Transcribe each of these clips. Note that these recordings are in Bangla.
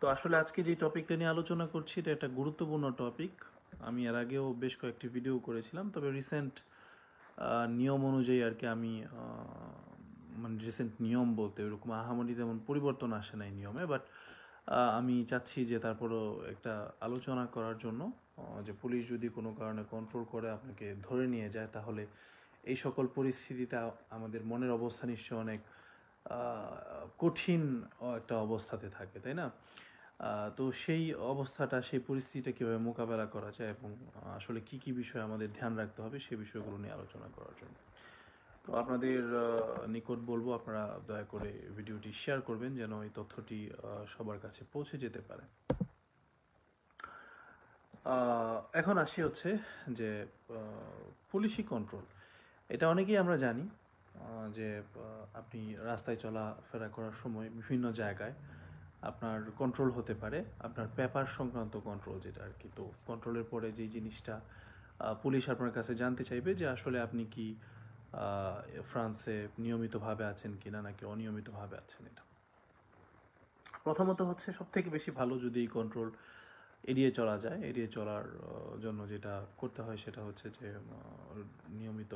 তো আসলে আজকে যে টপিকটা নিয়ে আলোচনা করছি এটা একটা গুরুত্বপূর্ণ টপিক আমি এর আগেও বেশ কয়েকটি ভিডিও করেছিলাম তবে রিসেন্ট নিয়ম অনুযায়ী আর কি আমি মানে রিসেন্ট নিয়ম বলতে ওইরকম আহামরি তেমন পরিবর্তন আসে নাই নিয়মে বাট আমি চাচ্ছি যে তারপরও একটা আলোচনা করার জন্য যে পুলিশ যদি কোনো কারণে কন্ট্রোল করে আপনাকে ধরে নিয়ে যায় তাহলে এই সকল পরিস্থিতিতে আমাদের মনের অবস্থা নিশ্চয় অনেক কঠিন একটা অবস্থাতে থাকে তাই না তো সেই অবস্থাটা সেই পরিস্থিতিটা কীভাবে মোকাবেলা করা যায় এবং আসলে কি কি বিষয়ে আমাদের ধ্যান রাখতে হবে সে বিষয়গুলো নিয়ে আলোচনা করার জন্য তো আপনাদের নিকট বলবো আপনারা দয়া করে ভিডিওটি শেয়ার করবেন যেন এই তথ্যটি সবার কাছে পৌঁছে যেতে পারে এখন আসি হচ্ছে যে পুলিশি কন্ট্রোল এটা অনেকেই আমরা জানি যে আপনি রাস্তায় চলাফেরা করার সময় বিভিন্ন জায়গায় আপনার কন্ট্রোল হতে পারে আপনার পেপার সংক্রান্ত কন্ট্রোল যেটা আর কি তো কন্ট্রোলের পরে যে জিনিসটা পুলিশ আপনার কাছে জানতে চাইবে যে আসলে আপনি কি ফ্রান্সে নিয়মিতভাবে আছেন কি না নাকি অনিয়মিতভাবে আছেন এটা প্রথমত হচ্ছে সব থেকে বেশি ভালো যদি এই কন্ট্রোল এড়িয়ে চলা যায় এড়িয়ে চলার জন্য যেটা করতে হয় সেটা হচ্ছে যে নিয়মিত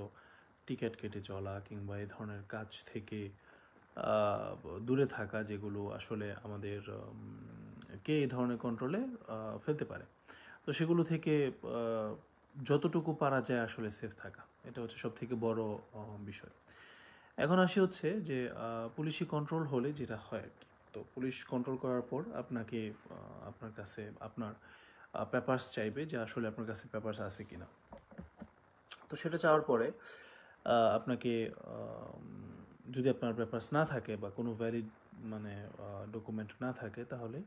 টিকিট কেটে চলা কিংবা এ ধরনের কাজ থেকে দূরে থাকা যেগুলো আসলে আমাদের কে এই ধরনের কন্ট্রোলে ফেলতে পারে তো সেগুলো থেকে যতটুকু পারা যায় আসলে সেফ থাকা এটা হচ্ছে সব থেকে বড় বিষয় এখন আসি হচ্ছে যে পুলিশি কন্ট্রোল হলে যেটা হয় আর কি তো পুলিশ কন্ট্রোল করার পর আপনাকে আপনার কাছে আপনার পেপার্স চাইবে যে আসলে আপনার কাছে পেপার্স আছে কি না তো সেটা চাওয়ার পরে আপনাকে যদি আপনার পেপার্স না থাকে বা কোনো ভ্যালিড মানে ডকুমেন্ট না থাকে তাহলে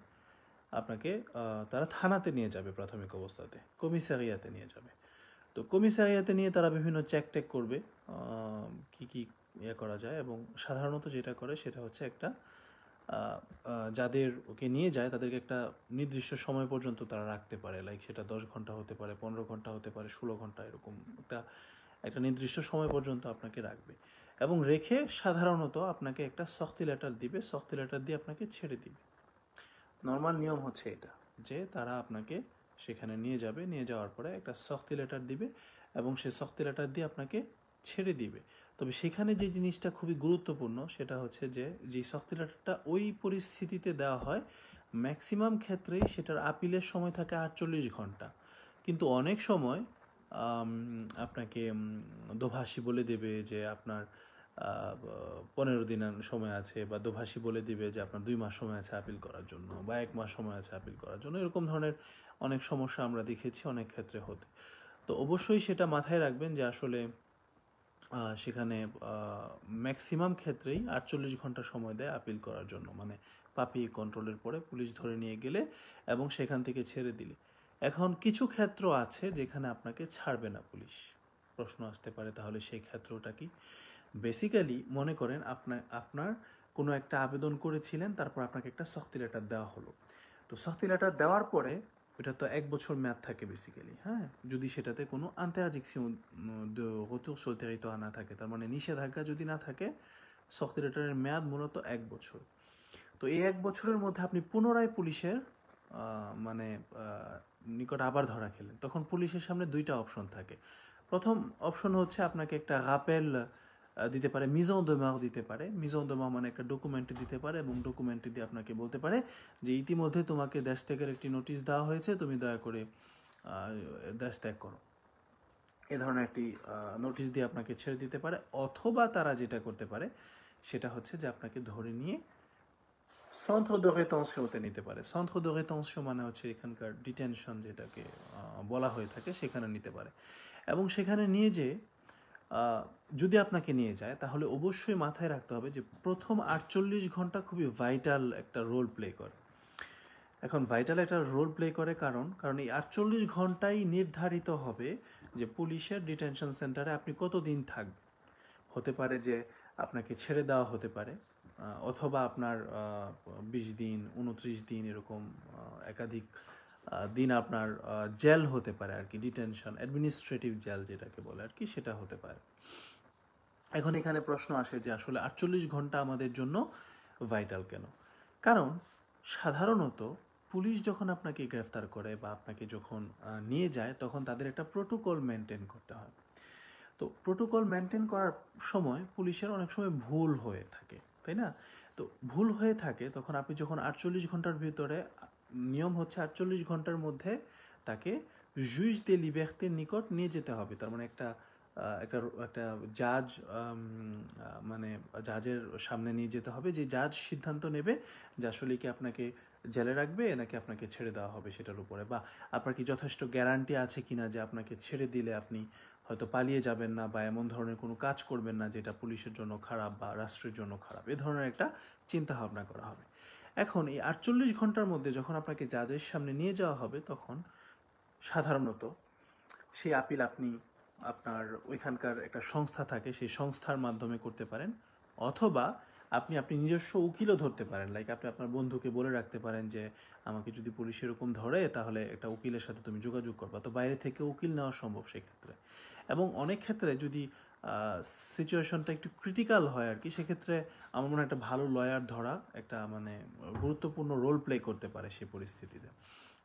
আপনাকে তারা থানাতে নিয়ে যাবে প্রাথমিক অবস্থাতে কমিসারিয়াতে নিয়ে যাবে তো কমিসারিয়াতে নিয়ে তারা বিভিন্ন চেক টেক করবে কি কি ইয়ে করা যায় এবং সাধারণত যেটা করে সেটা হচ্ছে একটা যাদের ওকে নিয়ে যায় তাদেরকে একটা নির্দিষ্ট সময় পর্যন্ত তারা রাখতে পারে লাইক সেটা দশ ঘন্টা হতে পারে পনেরো ঘন্টা হতে পারে ষোলো ঘন্টা এরকম একটা একটা নির্দিষ্ট সময় পর্যন্ত আপনাকে রাখবে এবং রেখে সাধারণত আপনাকে একটা শক্তি লেটার দিবে শক্তি লেটার দিয়ে আপনাকে ছেড়ে দিবে নর্মাল নিয়ম হচ্ছে এটা যে তারা আপনাকে সেখানে নিয়ে যাবে নিয়ে যাওয়ার পরে একটা শক্তি লেটার দিবে এবং সে শক্তি লেটার দিয়ে আপনাকে ছেড়ে দিবে তবে সেখানে যে জিনিসটা খুবই গুরুত্বপূর্ণ সেটা হচ্ছে যে যে শক্তি লেটারটা ওই পরিস্থিতিতে দেওয়া হয় ম্যাক্সিমাম ক্ষেত্রেই সেটার আপিলের সময় থাকে আটচল্লিশ ঘন্টা কিন্তু অনেক সময় আপনাকে দোভাষী বলে দেবে যে আপনার পনেরো দিন সময় আছে বা দোভাষী বলে দিবে যে আপনার দুই মাস সময় আছে আপিল করার জন্য বা এক মাস সময় আছে আপিল করার জন্য এরকম ধরনের অনেক সমস্যা আমরা দেখেছি অনেক ক্ষেত্রে হতে তো অবশ্যই সেটা মাথায় রাখবেন যে আসলে সেখানে ম্যাক্সিমাম ক্ষেত্রেই আটচল্লিশ ঘন্টা সময় দেয় আপিল করার জন্য মানে পাপি কন্ট্রোলের পরে পুলিশ ধরে নিয়ে গেলে এবং সেখান থেকে ছেড়ে দিলে এখন কিছু ক্ষেত্র আছে যেখানে আপনাকে ছাড়বে না পুলিশ প্রশ্ন আসতে পারে তাহলে সেই ক্ষেত্রটা কি বেসিক্যালি মনে করেন আপনার আপনার কোনো একটা আবেদন করেছিলেন তারপর আপনাকে একটা শক্তি লেটার দেওয়া হলো তো শক্তি লেটার দেওয়ার পরে ওটা তো এক বছর মেয়াদ থাকে বেসিক্যালি হ্যাঁ যদি সেটাতে কোনো আন্তর্জাতিকসিউন সৌতেরিত না থাকে তার মানে নিষেধাজ্ঞা যদি না থাকে শক্তি লেটারের মেয়াদ মূলত এক বছর তো এই এক বছরের মধ্যে আপনি পুনরায় পুলিশের মানে নিকট আবার ধরা খেলেন তখন পুলিশের সামনে দুইটা অপশন থাকে প্রথম অপশন হচ্ছে আপনাকে একটা রাপেল দিতে পারে মিজন দোমাও দিতে পারে মিজন দোমা মানে একটা ডকুমেন্ট দিতে পারে এবং ডকুমেন্ট দিয়ে আপনাকে বলতে পারে যে ইতিমধ্যে তোমাকে দেশ ত্যাগের একটি নোটিশ দেওয়া হয়েছে তুমি দয়া করে দেশ ত্যাগ করো এ ধরনের একটি নোটিশ দিয়ে আপনাকে ছেড়ে দিতে পারে অথবা তারা যেটা করতে পারে সেটা হচ্ছে যে আপনাকে ধরে নিয়ে সন্ত্র দো রেটেনশনতে নিতে পারে সন্ত্র দো রেটেনশন মানে হচ্ছে এখানকার ডিটেনশন যেটাকে বলা হয়ে থাকে সেখানে নিতে পারে এবং সেখানে নিয়ে যে যদি আপনাকে নিয়ে যায় তাহলে অবশ্যই মাথায় রাখতে হবে যে প্রথম আটচল্লিশ ঘন্টা খুবই ভাইটাল একটা রোল প্লে করে এখন ভাইটাল একটা রোল প্লে করে কারণ কারণ এই আটচল্লিশ ঘন্টাই নির্ধারিত হবে যে পুলিশের ডিটেনশন সেন্টারে আপনি কতদিন থাকবেন হতে পারে যে আপনাকে ছেড়ে দেওয়া হতে পারে অথবা আপনার বিশ দিন উনত্রিশ দিন এরকম একাধিক দিন আপনার জেল হতে পারে আর কি ডিটেনশন অ্যাডমিনিস্ট্রেটিভ জেল যেটাকে বলে আর কি সেটা হতে পারে এখন এখানে প্রশ্ন আসে যে আসলে আটচল্লিশ ঘন্টা আমাদের জন্য ভাইটাল কেন কারণ সাধারণত পুলিশ যখন আপনাকে গ্রেফতার করে বা আপনাকে যখন নিয়ে যায় তখন তাদের একটা প্রোটোকল মেনটেন করতে হয় তো প্রোটোকল মেনটেন করার সময় পুলিশের অনেক সময় ভুল হয়ে থাকে তাই না তো ভুল হয়ে থাকে তখন আপনি যখন আটচল্লিশ ঘন্টার ভিতরে নিয়ম হচ্ছে আটচল্লিশ ঘন্টার মধ্যে তাকে জুইজ দে লিবেখতের নিকট নিয়ে যেতে হবে তার মানে একটা একটা একটা জাজ মানে জাজের সামনে নিয়ে যেতে হবে যে জাজ সিদ্ধান্ত নেবে যে আসলে কি আপনাকে জেলে রাখবে নাকি আপনাকে ছেড়ে দেওয়া হবে সেটার উপরে বা আপনার কি যথেষ্ট গ্যারান্টি আছে কিনা যে আপনাকে ছেড়ে দিলে আপনি হয়তো পালিয়ে যাবেন না বা এমন ধরনের কোনো কাজ করবেন না যেটা পুলিশের জন্য খারাপ বা রাষ্ট্রের জন্য খারাপ এ ধরনের একটা চিন্তা ভাবনা করা হবে এখন এই আটচল্লিশ ঘন্টার মধ্যে যখন আপনাকে জাজের সামনে নিয়ে যাওয়া হবে তখন সাধারণত সেই আপিল আপনি আপনার ওইখানকার একটা সংস্থা থাকে সেই সংস্থার মাধ্যমে করতে পারেন অথবা আপনি আপনি নিজস্ব উকিলও ধরতে পারেন লাইক আপনি আপনার বন্ধুকে বলে রাখতে পারেন যে আমাকে যদি পুলিশ এরকম ধরে তাহলে একটা উকিলের সাথে তুমি যোগাযোগ করবা তো বাইরে থেকে উকিল নেওয়া সম্ভব সেক্ষেত্রে এবং অনেক ক্ষেত্রে যদি সিচুয়েশনটা একটু ক্রিটিক্যাল হয় আর কি সেক্ষেত্রে আমার মনে হয় একটা ভালো লয়ার ধরা একটা মানে গুরুত্বপূর্ণ রোল প্লে করতে পারে সেই পরিস্থিতিতে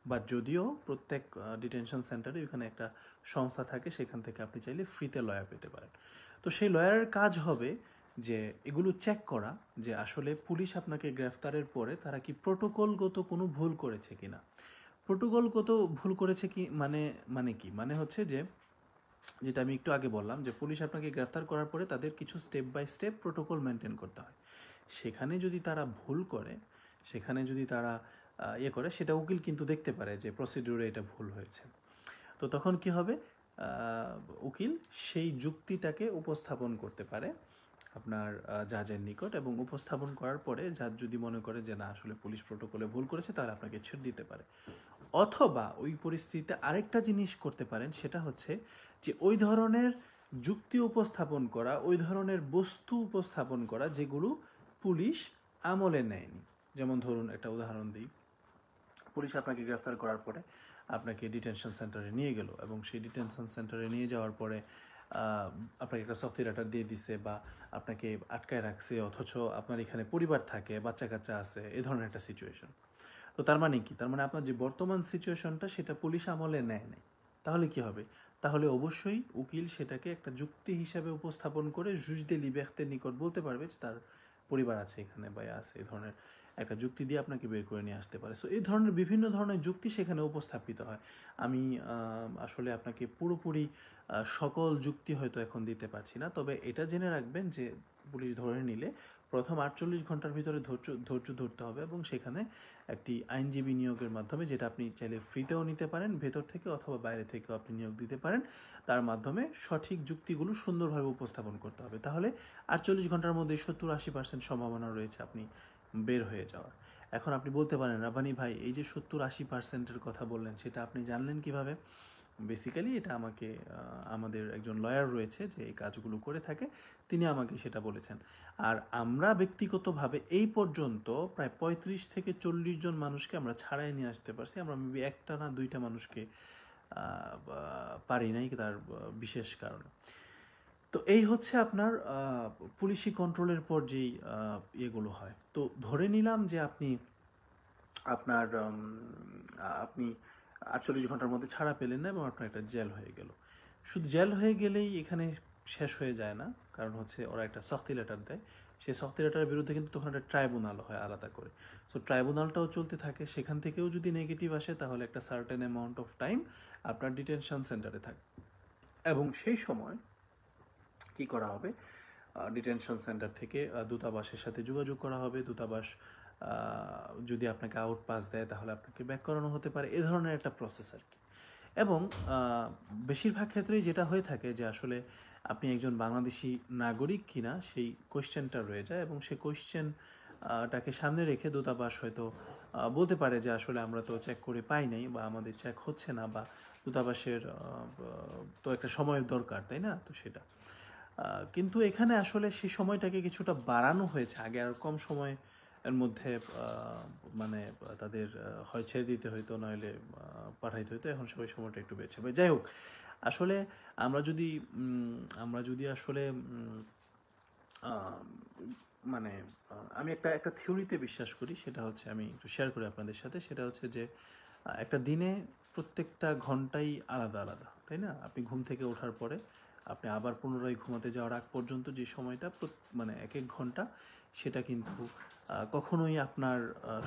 বাট যদিও প্রত্যেক ডিটেনশন সেন্টারে ওইখানে একটা সংস্থা থাকে সেখান থেকে আপনি চাইলে ফ্রিতে লয়ার পেতে পারেন তো সেই লয়ারের কাজ হবে যে এগুলো চেক করা যে আসলে পুলিশ আপনাকে গ্রেফতারের পরে তারা কি প্রোটোকলগত কোনো ভুল করেছে কি না প্রোটোকলগত ভুল করেছে কি মানে মানে কি মানে হচ্ছে যে যেটা আমি একটু আগে বললাম যে পুলিশ আপনাকে গ্রেফতার করার পরে তাদের কিছু step by step protocol maintain করতে হয় সেখানে যদি তারা ভুল করে সেখানে যদি তারা ইয়ে করে সেটা উকিল কিন্তু দেখতে পারে যে প্রসিডিউরে এটা ভুল হয়েছে তো তখন কি হবে উকিল সেই যুক্তিটাকে উপস্থাপন করতে পারে আপনার জাজের নিকট এবং উপস্থাপন করার পরে জাজ যদি মনে করে যে না আসলে পুলিশ প্রোটোকলে ভুল করেছে তাহলে আপনাকে ছেড়ে দিতে পারে অথবা ওই পরিস্থিতিতে আরেকটা জিনিস করতে পারেন সেটা হচ্ছে যে ওই ধরনের যুক্তি উপস্থাপন করা ওই ধরনের বস্তু উপস্থাপন করা যেগুলো পুলিশ আমলে নেয়নি যেমন ধরুন একটা উদাহরণ দিই পুলিশ আপনাকে গ্রেফতার করার পরে আপনাকে ডিটেনশন সেন্টারে নিয়ে গেল এবং সেই ডিটেনশন সেন্টারে নিয়ে যাওয়ার পরে আপনাকে একটা সফটওয়্যার লেটার দিয়ে দিছে বা আপনাকে আটকায় রাখছে অথচ আপনার এখানে পরিবার থাকে বাচ্চা কাচ্চা আছে এ ধরনের একটা সিচুয়েশন তো তার মানে কি তার মানে আপনার যে বর্তমান সিচুয়েশনটা সেটা পুলিশ আমলে নেয় নাই তাহলে কি হবে তাহলে অবশ্যই উকিল সেটাকে একটা যুক্তি হিসাবে উপস্থাপন করে জুজদে ব্যক্তের নিকট বলতে পারবে তার পরিবার আছে এখানে বা আছে এ ধরনের একটা যুক্তি দিয়ে আপনাকে বের করে নিয়ে আসতে পারে সো এই ধরনের বিভিন্ন ধরনের যুক্তি সেখানে উপস্থাপিত হয় আমি আসলে আপনাকে পুরোপুরি সকল যুক্তি হয়তো এখন দিতে পারছি না তবে এটা জেনে রাখবেন যে পুলিশ ধরে নিলে প্রথম আটচল্লিশ ঘন্টার ভিতরে ধৈর্য ধৈর্য ধরতে হবে এবং সেখানে একটি আইনজীবী নিয়োগের মাধ্যমে যেটা আপনি চাইলে ফ্রিতেও নিতে পারেন ভেতর থেকে অথবা বাইরে থেকেও আপনি নিয়োগ দিতে পারেন তার মাধ্যমে সঠিক যুক্তিগুলো সুন্দরভাবে উপস্থাপন করতে হবে তাহলে আটচল্লিশ ঘন্টার মধ্যে সত্তর আশি পার্সেন্ট সম্ভাবনা রয়েছে আপনি বের হয়ে যাওয়ার এখন আপনি বলতে পারেন রাবানি ভাই এই যে সত্তর আশি পার্সেন্টের কথা বললেন সেটা আপনি জানলেন কিভাবে বেসিক্যালি এটা আমাকে আমাদের একজন লয়ার রয়েছে যে এই কাজগুলো করে থাকে তিনি আমাকে সেটা বলেছেন আর আমরা ব্যক্তিগতভাবে এই পর্যন্ত প্রায় পঁয়ত্রিশ থেকে চল্লিশ জন মানুষকে আমরা ছাড়াই নিয়ে আসতে পারছি আমরা মেবি একটা না দুইটা মানুষকে পারি নাই তার বিশেষ কারণে তো এই হচ্ছে আপনার পুলিশি কন্ট্রোলের পর যেই ইয়েগুলো হয় তো ধরে নিলাম যে আপনি আপনার আপনি আটচল্লিশ ঘন্টার মধ্যে ছাড়া পেলেন না এবং আপনার একটা জেল হয়ে গেল শুধু জেল হয়ে গেলেই এখানে শেষ হয়ে যায় না কারণ হচ্ছে ওরা একটা সখতি লেটার দেয় সেই সখতি লেটারের বিরুদ্ধে কিন্তু তখন একটা ট্রাইব্যুনাল হয় আলাদা করে সো ট্রাইব্যুনালটাও চলতে থাকে সেখান থেকেও যদি নেগেটিভ আসে তাহলে একটা সার্টেন অ্যামাউন্ট অফ টাইম আপনার ডিটেনশন সেন্টারে থাকে এবং সেই সময় কি করা হবে ডিটেনশন সেন্টার থেকে দূতাবাসের সাথে যোগাযোগ করা হবে দূতাবাস যদি আপনাকে আউট পাস দেয় তাহলে আপনাকে ব্যাক করানো হতে পারে এ ধরনের একটা প্রসেস আর কি এবং বেশিরভাগ ক্ষেত্রেই যেটা হয়ে থাকে যে আসলে আপনি একজন বাংলাদেশি নাগরিক কিনা সেই কোয়েশ্চেনটা রয়ে যায় এবং সেই কোয়েশ্চেনটাকে সামনে রেখে দূতাবাস হয়তো বলতে পারে যে আসলে আমরা তো চেক করে পাই নাই বা আমাদের চেক হচ্ছে না বা দূতাবাসের তো একটা সময়ের দরকার তাই না তো সেটা কিন্তু এখানে আসলে সেই সময়টাকে কিছুটা বাড়ানো হয়েছে আগে আর কম সময় এর মধ্যে মানে তাদের হয় ছেড়ে দিতে হইতো নইলে পাঠাইতে হইতো এখন সবাই সময়টা একটু বেছে যাই হোক আসলে আমরা যদি আমরা যদি আসলে মানে আমি একটা একটা থিওরিতে বিশ্বাস করি সেটা হচ্ছে আমি একটু শেয়ার করি আপনাদের সাথে সেটা হচ্ছে যে একটা দিনে প্রত্যেকটা ঘন্টাই আলাদা আলাদা তাই না আপনি ঘুম থেকে ওঠার পরে আপনি আবার পুনরায় ঘুমাতে যাওয়ার আগ পর্যন্ত যে সময়টা মানে এক এক ঘন্টা সেটা কিন্তু কখনোই আপনার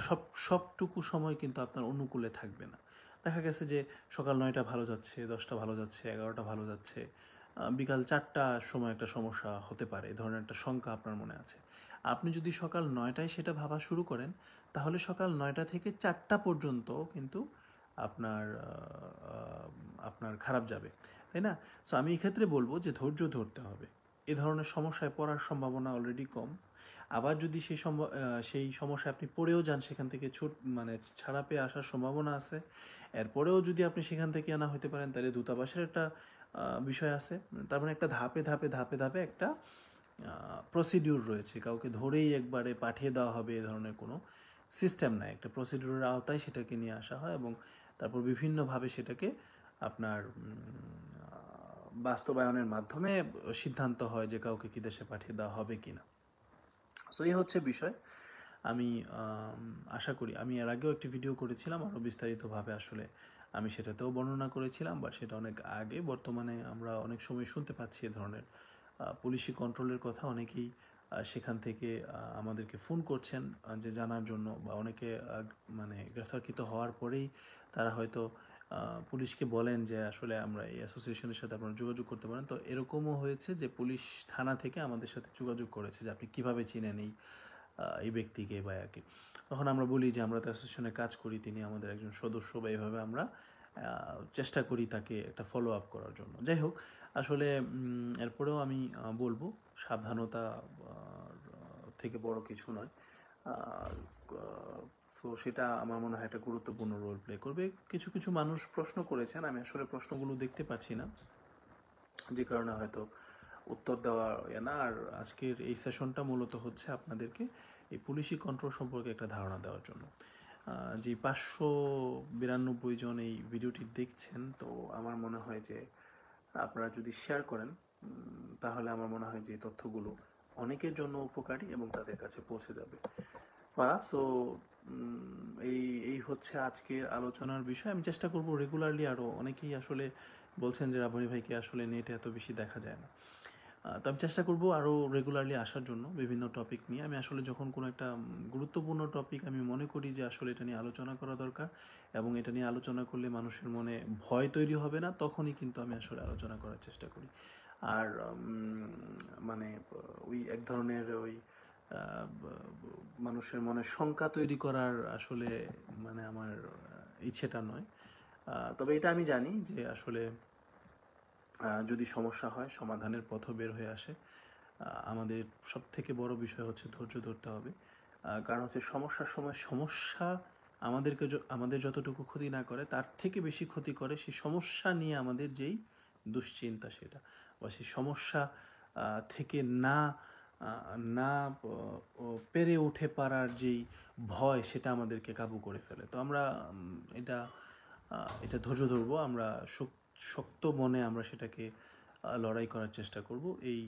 সব সবটুকু সময় কিন্তু আপনার অনুকূলে থাকবে না দেখা গেছে যে সকাল নয়টা ভালো যাচ্ছে দশটা ভালো যাচ্ছে এগারোটা ভালো যাচ্ছে বিকাল চারটার সময় একটা সমস্যা হতে পারে এ ধরনের একটা শঙ্কা আপনার মনে আছে আপনি যদি সকাল নয়টায় সেটা ভাবা শুরু করেন তাহলে সকাল নয়টা থেকে চারটা পর্যন্ত কিন্তু আপনার আপনার খারাপ যাবে তাই না সো আমি এক্ষেত্রে বলবো যে ধৈর্য ধরতে হবে এ ধরনের সমস্যায় পড়ার সম্ভাবনা অলরেডি কম আবার যদি সেই সেই সমস্যায় আপনি পড়েও যান সেখান থেকে ছোট মানে ছাড়া পেয়ে আসার সম্ভাবনা আছে এরপরেও যদি আপনি সেখান থেকে আনা হতে পারেন তাহলে দূতাবাসের একটা বিষয় আছে তার মানে একটা ধাপে ধাপে ধাপে ধাপে একটা প্রসিডিউর রয়েছে কাউকে ধরেই একবারে পাঠিয়ে দেওয়া হবে এ ধরনের কোনো সিস্টেম নাই একটা প্রসিডিউরের আওতায় সেটাকে নিয়ে আসা হয় এবং তারপর বিভিন্নভাবে সেটাকে আপনার বাস্তবায়নের মাধ্যমে সিদ্ধান্ত হয় যে কাউকে কি দেশে পাঠিয়ে দেওয়া হবে কি না সো এই হচ্ছে বিষয় আমি আশা করি আমি এর আগেও একটি ভিডিও করেছিলাম আরও বিস্তারিতভাবে আসলে আমি সেটাতেও বর্ণনা করেছিলাম বা সেটা অনেক আগে বর্তমানে আমরা অনেক সময় শুনতে পাচ্ছি এ ধরনের পুলিশি কন্ট্রোলের কথা অনেকেই সেখান থেকে আমাদেরকে ফোন করছেন যে জানার জন্য বা অনেকে মানে গ্রেফতারকৃত হওয়ার পরেই তারা হয়তো পুলিশকে বলেন যে আসলে আমরা এই অ্যাসোসিয়েশনের সাথে আপনারা যোগাযোগ করতে পারেন তো এরকমও হয়েছে যে পুলিশ থানা থেকে আমাদের সাথে যোগাযোগ করেছে যে আপনি কীভাবে চিনেন এই এই ব্যক্তিকে বা একে তখন আমরা বলি যে আমরা তো অ্যাসোসিয়েশনে কাজ করি তিনি আমাদের একজন সদস্য বা এভাবে আমরা চেষ্টা করি তাকে একটা ফলো আপ করার জন্য যাই হোক আসলে এরপরেও আমি বলবো সাবধানতা থেকে বড় কিছু নয় সো সেটা আমার মনে হয় একটা গুরুত্বপূর্ণ রোল প্লে করবে কিছু কিছু মানুষ প্রশ্ন করেছেন আমি আসলে প্রশ্নগুলো দেখতে পাচ্ছি না যে কারণে হয়তো উত্তর দেওয়া ইয়ে না আর আজকের এই সেশনটা মূলত হচ্ছে আপনাদেরকে এই পুলিশি কন্ট্রোল সম্পর্কে একটা ধারণা দেওয়ার জন্য যে পাঁচশো বিরানব্বই জন এই ভিডিওটি দেখছেন তো আমার মনে হয় যে আপনারা যদি শেয়ার করেন তাহলে আমার মনে হয় যে তথ্যগুলো অনেকের জন্য উপকারী এবং তাদের কাছে পৌঁছে যাবে বা সো এই এই হচ্ছে আজকের আলোচনার বিষয় আমি চেষ্টা করব রেগুলারলি আরও অনেকেই আসলে বলছেন যে রাবণী ভাইকে আসলে নেটে এত বেশি দেখা যায় না তো আমি চেষ্টা করবো আরও রেগুলারলি আসার জন্য বিভিন্ন টপিক নিয়ে আমি আসলে যখন কোনো একটা গুরুত্বপূর্ণ টপিক আমি মনে করি যে আসলে এটা নিয়ে আলোচনা করা দরকার এবং এটা নিয়ে আলোচনা করলে মানুষের মনে ভয় তৈরি হবে না তখনই কিন্তু আমি আসলে আলোচনা করার চেষ্টা করি আর মানে ওই এক ধরনের ওই মানুষের মনে শঙ্কা তৈরি করার আসলে মানে আমার ইচ্ছেটা নয় তবে এটা আমি জানি যে আসলে যদি সমস্যা হয় সমাধানের পথও বের হয়ে আসে আমাদের সব থেকে বড় বিষয় হচ্ছে ধৈর্য ধরতে হবে কারণ হচ্ছে সমস্যার সময় সমস্যা আমাদেরকে আমাদের যতটুকু ক্ষতি না করে তার থেকে বেশি ক্ষতি করে সেই সমস্যা নিয়ে আমাদের যেই দুশ্চিন্তা সেটা বা সেই সমস্যা থেকে না না পেরে উঠে পারার যেই ভয় সেটা আমাদেরকে কাবু করে ফেলে তো আমরা এটা এটা ধৈর্য ধরবো আমরা শক্ত মনে আমরা সেটাকে লড়াই করার চেষ্টা করব এই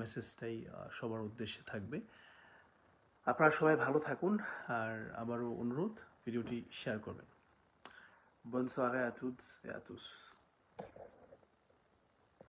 মেসেজটাই সবার উদ্দেশ্যে থাকবে আপনারা সবাই ভালো থাকুন আর আবারও অনুরোধ ভিডিওটি শেয়ার করবেন Bonne soirée à toutes